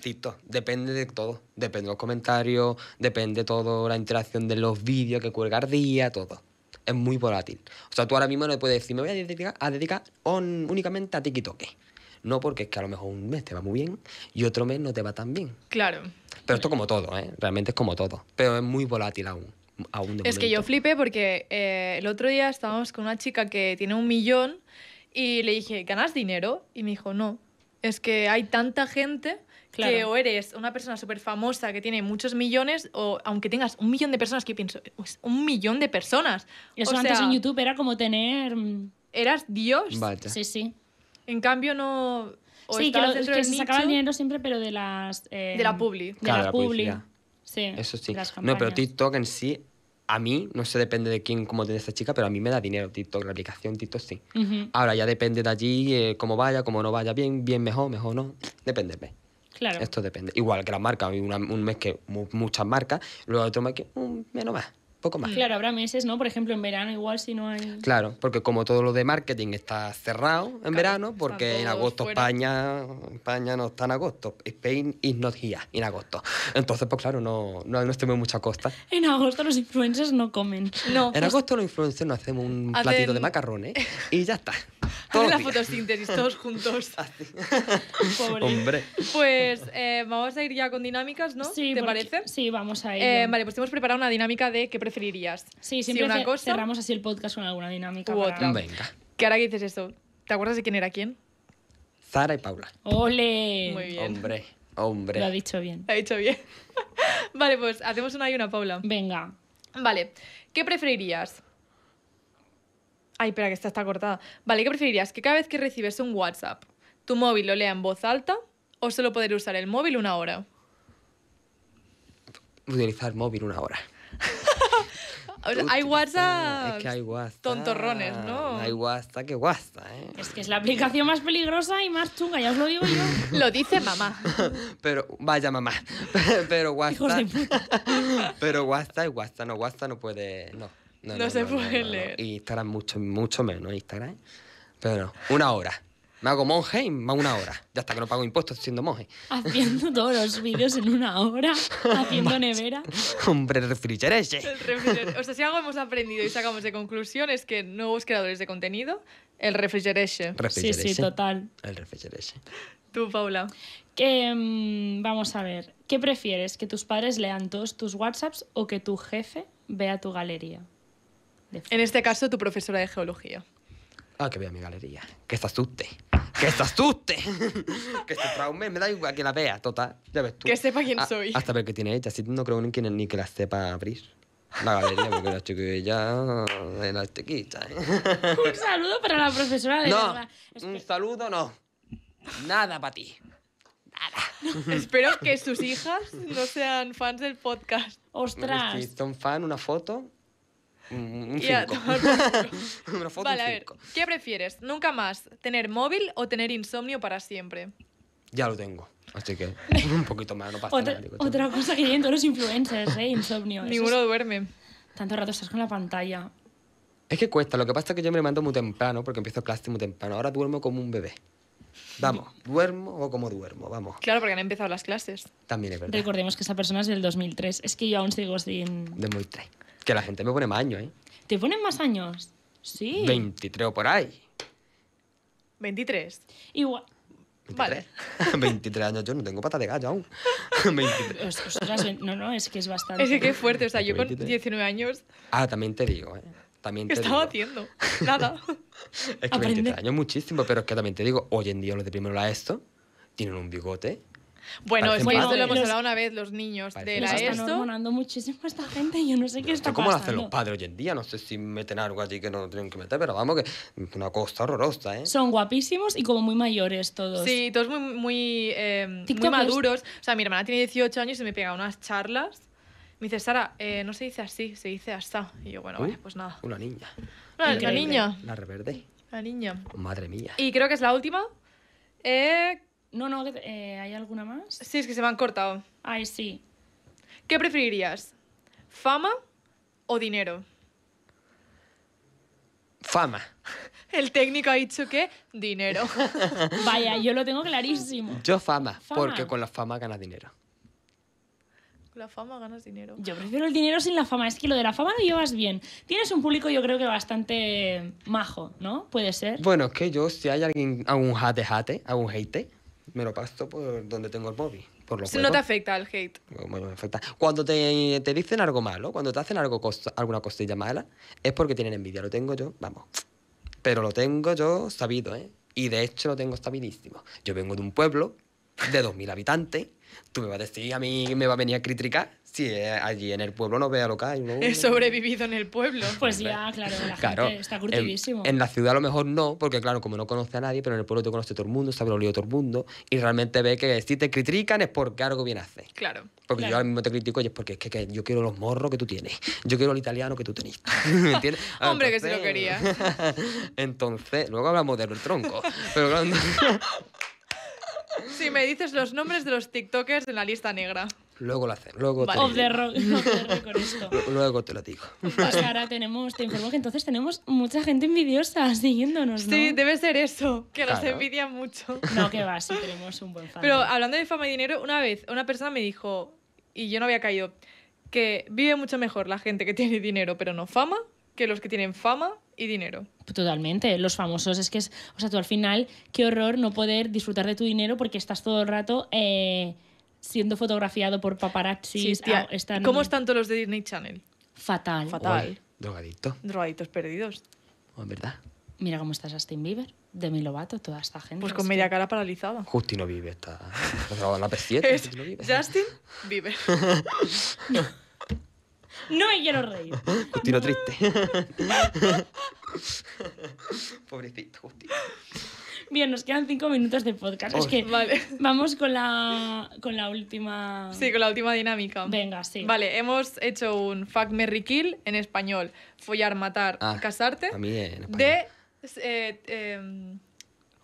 tito depende de todo. Depende de los comentarios, depende de todo, la interacción de los vídeos que cuelga día, todo. Es muy volátil. O sea, tú ahora mismo no puedes decir, me voy a dedicar, a dedicar únicamente a TikTok. No, porque es que a lo mejor un mes te va muy bien y otro mes no te va tan bien. Claro. Pero esto como todo, ¿eh? Realmente es como todo. Pero es muy volátil aún. aún es que yo flipé porque eh, el otro día estábamos con una chica que tiene un millón y le dije, ¿ganas dinero? Y me dijo, no. Es que hay tanta gente que o eres una persona súper famosa que tiene muchos millones, o aunque tengas un millón de personas, que pienso, pues, un millón de personas. Eso antes en YouTube era como tener. Mm, Eras Dios. Sí, sí. En cambio, no. O sí, que, que se dinero siempre, pero de las. Em, de la publi. de la, la Sí. Eso sí. No, pero TikTok en sí a mí, no sé, depende de quién, cómo tiene esta chica, pero a mí me da dinero TikTok, la aplicación TikTok sí. Ahora ya depende de allí, eh, cómo vaya, cómo no vaya, bien, bien mejor, mejor no, depende. Claro. Esto depende. Igual que las marcas, hay un mes que muchas marcas, luego otro mes que mm, menos más poco más. Claro, habrá meses, ¿no? Por ejemplo, en verano igual si no hay... Claro, porque como todo lo de marketing está cerrado en verano, porque en agosto España España no está en agosto, Spain is not here en agosto. Entonces, pues claro, no, no, no en mucha costa. En agosto los influencers no comen. No, en pues agosto los influencers nos hacemos un platito de macarrones y ya está. Hacen la fotosíntesis todos juntos. Hombre. Pues eh, vamos a ir ya con dinámicas, ¿no? Sí, ¿Te parece? Sí, vamos a ir. Eh, vale, pues hemos preparado una dinámica de qué preferirías? Sí, siempre una cerramos así el podcast con alguna dinámica. U otra. Venga. ¿Qué ahora que dices eso? ¿te acuerdas de quién era quién? Zara y Paula. ¡Ole! Muy bien. Hombre, hombre. Lo ha dicho bien. Lo ha dicho bien. vale, pues hacemos una y una, Paula. Venga. Vale. ¿Qué preferirías? Ay, espera, que esta está cortada. Vale, ¿qué preferirías? ¿Que cada vez que recibes un WhatsApp, tu móvil lo lea en voz alta o solo poder usar el móvil una hora? Utilizar móvil una hora hay WhatsApp. Es que Tontorrones, ¿no? Hay WhatsApp que WhatsApp, ¿eh? Es que es la aplicación más peligrosa y más chunga, ya os lo digo yo. lo dice mamá. Pero, vaya mamá. Pero WhatsApp. pero WhatsApp es WhatsApp, no, WhatsApp no puede. No. No, se puede leer. Instagram mucho, mucho menos, Instagram. Pero no, una hora. Me hago monje y me hago una hora. Ya hasta que no pago impuestos siendo monje. Haciendo todos los vídeos en una hora, haciendo nevera. Hombre, refrigerese. O sea, si algo hemos aprendido y sacamos de conclusión es que nuevos creadores de contenido, el Refrigerese. Sí, sí, total. El refrigerese. Tú, Paula. Que, mm, vamos a ver, ¿qué prefieres? ¿Que tus padres lean todos tus WhatsApps o que tu jefe vea tu galería? En este caso, tu profesora de geología. Ah, que vea mi galería. Que se asuste. Que se asuste. que se traume. Me da igual que la vea, total. Ya ves tú. Que sepa quién ah, soy. Hasta ver qué tiene ella. Si no creo ni, que la sepa abrir. La galería, porque la chiquilla de las chiquitas. ¿eh? Un saludo para la profesora de No, un saludo no. Nada para ti. Nada. Espero que sus hijas no sean fans del podcast. Ostras. Si son fan, una foto Mm, un, foto vale, a ver, ¿qué prefieres? ¿Nunca más tener móvil o tener insomnio para siempre? Ya lo tengo. Así que un poquito más, no pasa otra, nada. otra cosa que tienen todos los influencers, ¿eh? Insomnio. Ninguno duerme. Tanto rato estás con la pantalla. Es que cuesta. Lo que pasa es que yo me mando muy temprano porque empiezo clase muy temprano. Ahora duermo como un bebé. Vamos, duermo o como duermo, vamos. Claro, porque han empezado las clases. También es verdad. Recordemos que esa persona es del 2003. Es que yo aún sigo sin... 2003 la gente me pone más años, ¿eh? ¿Te ponen más años? Sí. 23 o por ahí. 23. Igual. Vale. 23 años, yo no tengo pata de gallo aún. 23. Eh, no, no, es que es bastante. Es que es fuerte, o sea, yo con 19 años. Ah, también te digo, ¿eh? También te estaba haciendo? Nada. es que 23 años muchísimo, pero es que también te digo, hoy en día los de primero la esto tienen un bigote bueno, es que lo hemos hablado una vez, los niños de la ESO. están hormonando muchísimo esta gente, y yo no sé qué está pasando. ¿Cómo lo hacen los padres hoy en día? No sé si meten algo así que no tienen que meter, pero vamos, que una cosa horrorosa, ¿eh? Son guapísimos y como muy mayores todos. Sí, todos muy, muy, eh, muy maduros. O sea, mi hermana tiene 18 años y me pega unas charlas. Me dice, Sara, eh, no se dice así, se dice hasta. Y yo, bueno, vale, pues nada. Una niña. Una, la niña. La reverde. La niña. Madre mía. Y creo que es la última. Eh, no, no, eh, ¿hay alguna más? Sí, es que se me han cortado. Ay, sí. ¿Qué preferirías? ¿Fama o dinero? Fama. El técnico ha dicho que dinero. Vaya, yo lo tengo clarísimo. Yo fama, porque con la fama ganas dinero. Con la fama ganas dinero. Yo prefiero el dinero sin la fama. Es que lo de la fama lo llevas bien. Tienes un público, yo creo que bastante majo, ¿no? Puede ser. Bueno, es que yo, si hay alguien, algún jate-jate, algún hate, me lo pasto por donde tengo el bobby. Por si no te afecta el hate. Bueno, me afecta. Cuando te, dicen algo malo, cuando te hacen algo alguna costilla mala, es porque tienen envidia. Lo tengo yo, vamos. Pero lo tengo yo sabido, ¿eh? Y de hecho lo tengo sabidísimo. Yo vengo de un pueblo de 2.000 habitantes. Tú me vas a decir, a mí me va a venir a criticar. Sí, eh, allí en el pueblo no vea lo que hay. He sobrevivido en el pueblo. Pues ya, claro, la gente está curtidísimo. En, la ciudad a lo mejor no, porque claro, como no conoce a nadie, pero en el pueblo te conoce todo el mundo, sabe lo lío todo el mundo, y realmente ve que si te critican es porque algo bien hace Claro. Porque yo ahora mismo te critico y es porque es que, yo quiero los morros que tú tienes, yo quiero el italiano que tú tenés. Hombre, que si lo quería. entonces, luego hablamos del tronco. si me dices los nombres de los TikTokers en la lista negra. Luego lo hacemos. Luego te lo digo. Off the Luego te lo digo. Pues ahora tenemos, te informo que entonces tenemos mucha gente envidiosa siguiéndonos, ¿no? Sí, debe ser eso, que nos envidian mucho. No, que va, sí tenemos un buen fan. Pero hablando de fama y dinero, una vez una persona me dijo, y yo no había caído, que vive mucho mejor la gente que tiene dinero pero no fama que los que tienen fama y dinero. Totalmente, los famosos es que es, o sea, tú al final, qué horror no poder disfrutar de tu dinero porque estás todo el rato... Eh, siendo fotografiado por paparazzi ah, ¿Cómo están todos los de Disney Channel? Fatal. Fatal. Uy, Drogaditos perdidos. Oh, en verdad. Mira cómo está Justin Bieber, Demi Lovato, toda esta gente. Pues con media cara paralizada. Justino Bieber está... la Es Justin Bieber. no me quiero reír. Justino triste. Pobrecito, Justino. Bien, nos quedan cinco minutos de podcast. Es que vamos con la, con la última. Sí, con la última dinámica. Venga, sí. Vale, hemos hecho un fuck Merry Kill en español. Follar, matar, ah, casarte. A De. Eh, em,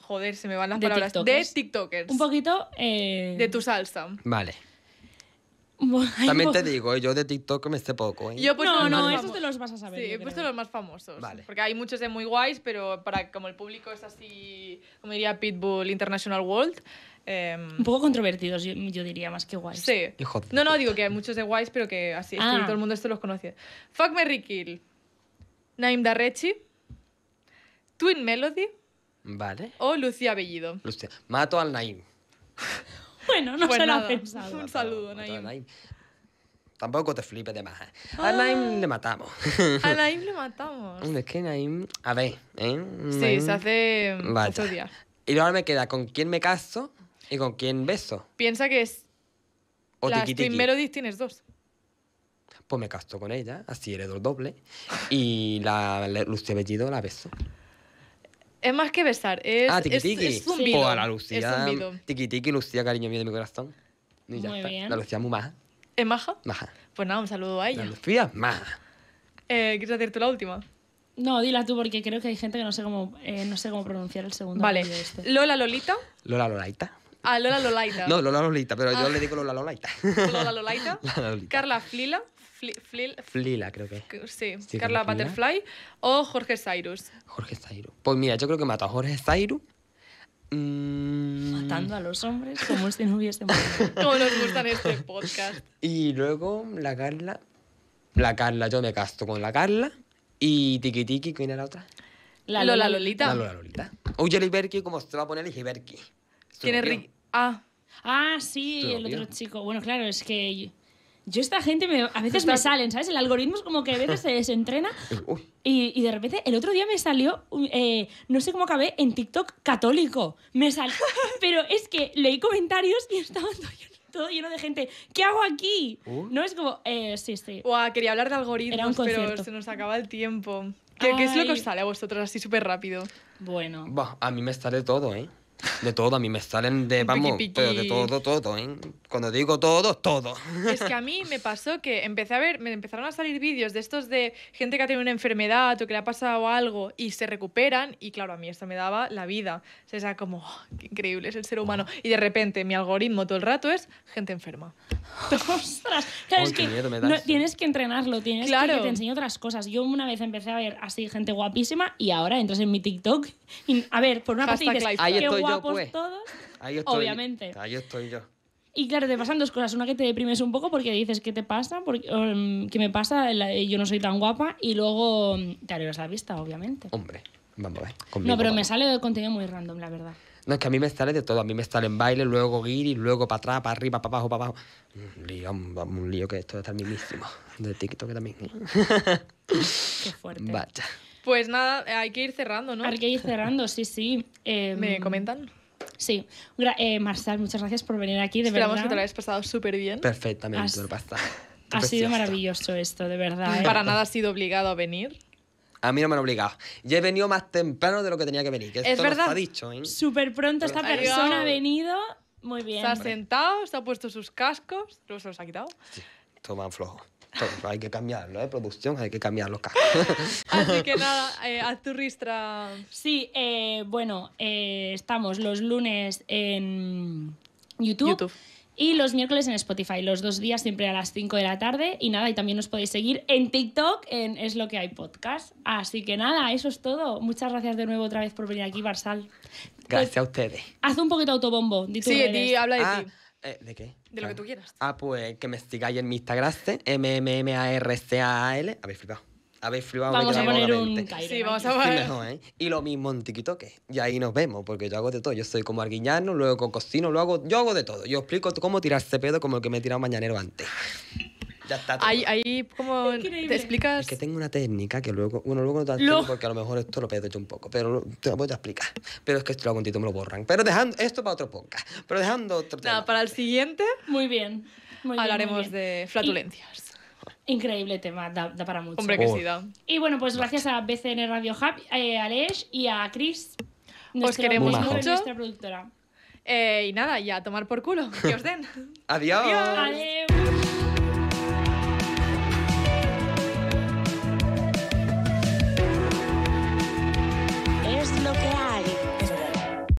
joder, se me van las palabras. De TikTokers. Un poquito. Eh, de tu salsa. Vale. También te digo, ¿eh? yo de TikTok me sé poco. ¿eh? Yo no, no, esos te los vas a saber. Sí, he puesto los más famosos. Porque hay muchos de muy guays, pero para como el público es así, como diría Pitbull International World. Em, Un poco controvertidos, yo, yo, diría, más que guays. Sí. no, no, digo que hay muchos de guays, pero que así, es ah. todo el mundo esto los conoce. Fuck me Rikil. Naim Darrechi, Twin Melody. Vale. O Lucía Bellido. Lucía. Mato al Naim. Bueno, no pues se lo ha pensado. Un saludo, Naim. Tampoco te flipes de más. ¿eh? A Naim ah. le matamos. A Naim le matamos. Es que Naim. A ver, ¿eh? Sí, se hace Vaya. días. Y luego me queda con quién me caso y con quién beso. Piensa que es. O Las tiki, tienes dos pues me caso con ella, así heredo el doble. Y la, la Lucía la beso es más que besar, es, ah, es, es zumbido. O a la Lucía. Tiki Lucía, cariño mío de mi corazón. ya muy Bien. La Lucía es muy maja. ¿Es maja? Maja. Pues nada, un saludo a ella. La Lucía, maja. Eh, ¿Quieres decir tú la última? No, dila tú porque creo que hay gente que no sé cómo, eh, no sé cómo pronunciar el segundo. Vale. Este. Lola Lolita. Lola Lolaita. Ah, Lola Lolaita. No, Lola Lolita, pero yo ah. le digo Lola Lolaita. Lola Lolaita. Carla Flila. Flila, creo que. Sí, Carla Butterfly o Jorge Cyrus. Jorge Cyrus. Pues mira, yo creo que mato a Jorge Cyrus. Mm. Matando a los hombres como si no hubiésemos. como nos en este podcast. Y luego la Carla. La Carla, yo me casto con la Carla. Y Tiki Tiki, ¿quién era la otra? La Lola, Lolita. La Lola Lolita. Jelly Berkey, como se va a poner el ¿Quién Ah. Ah, sí, el otro chico. Bueno, claro, es que. Yo esta gente me, a veces me salen, ¿sabes? El algoritmo es como que a veces se desentrena y, y de repente el otro día me salió, eh, no sé cómo acabé, en TikTok católico. Me salió, pero es que leí comentarios y estaba todo lleno, de gente. ¿Qué hago aquí? No es como, eh, sí, sí. Buah, quería hablar de algoritmos, pero se nos acaba el tiempo. ¿Qué, es lo que os sale a vosotros así súper rápido? Bueno. a mí me sale todo, ¿eh? De todo, a mí me salen de, vamos, de todo, todo, ¿eh? Cuando digo todo, todo. Es que a mí me pasó que empecé a ver, me empezaron a salir vídeos de estos de gente que ha tenido una enfermedad o que le ha pasado algo y se recuperan y claro, a mí esto me daba la vida. O sea, como, oh, qué increíble es el ser humano. Y de repente mi algoritmo todo el rato es gente enferma. Ostras, que tienes que entrenarlo, tienes que, que te enseño otras cosas. Yo una vez empecé a ver así gente guapísima y ahora entras en mi TikTok y a ver, por una parte dices, qué guapo pues, pues, todos. obviamente. Ahí estoy yo. Y claro, te pasan dos cosas. Una que te deprimes un poco porque dices, ¿qué te pasa? Porque, mm, ¿Qué me pasa? Yo no soy tan guapa. Y luego mm, te arreglas la vista, obviamente. Hombre, vamos a ver. no, pero me sale contenido muy random, la verdad. No, es que a mí me sale de todo. A mí me sale en baile, luego guiri, luego para atrás, para arriba, para abajo, para abajo. Un lío, un, lío que esto está mismísimo. De TikTok también. Qué fuerte. Vaya. Pues nada, hay que ir cerrando, ¿no? Hay que ir cerrando, sí, sí. ¿Me em, comentan? Sí, eh, muchas gracias por venir aquí, de Esperamos que te lo hayas pasado súper bien. Perfectamente, Has... lo Ha sido maravilloso esto, de verdad. Eh. Para nada ha sido obligado a venir. A mí no me han obligado. Ya he venido más temprano de lo que tenía que venir. es verdad. dicho, ¿eh? Súper pronto esta persona ha venido. Muy bien. Se ha sentado, se ha puesto sus cascos. Luego se los ha quitado. Sí, todo flojo hay que cambiarlo, de ¿eh? Producción, hay que cambiar los Así que nada, eh, haz tu Sí, eh, bueno, eh, estamos los lunes en YouTube. Y los miércoles en Spotify, los dos días siempre a las 5 de la tarde. Y nada, y también nos podéis seguir en TikTok, en Es lo que hay podcast. Así que nada, eso es todo. Muchas gracias de nuevo otra vez por venir aquí, Barsal. Gracias a ustedes. Haz un poquito autobombo. sí, habla de ah, ti. ¿De qué? De lo que tú quieras. Ah, pues que me sigáis en mi Instagram, este, MMMARCAL. Habéis flipado. Habéis flipado. Vamos a poner un Sí, vamos a ver. ¿eh? Y lo mismo en TikTok. Y ahí nos vemos, porque yo hago de todo. Yo soy como arguiñano, luego cocino, luego Yo hago de todo. Yo explico cómo tirarse pedo como el que me he tirado mañanero antes. Ya está. ahí Hay, como. ¿Te explicas? Es que tengo una técnica que luego. Bueno, luego no te lo... porque a lo mejor esto lo pedo yo un poco, pero te lo voy a explicar. Pero es que esto lo hago un me lo borran. Pero dejando. Esto para otro podcast. Pero dejando otro tema. para el siguiente. Muy bien. hablaremos de flatulencias. Increíble tema, da, para mucho. Hombre, que sí da. Y bueno, pues gracias a BCN Radio Hub, eh, a Alex y a Chris. Os queremos mucho. Nuestra productora. Eh, y nada, ya a tomar por culo. Que os den. Adiós. Adiós.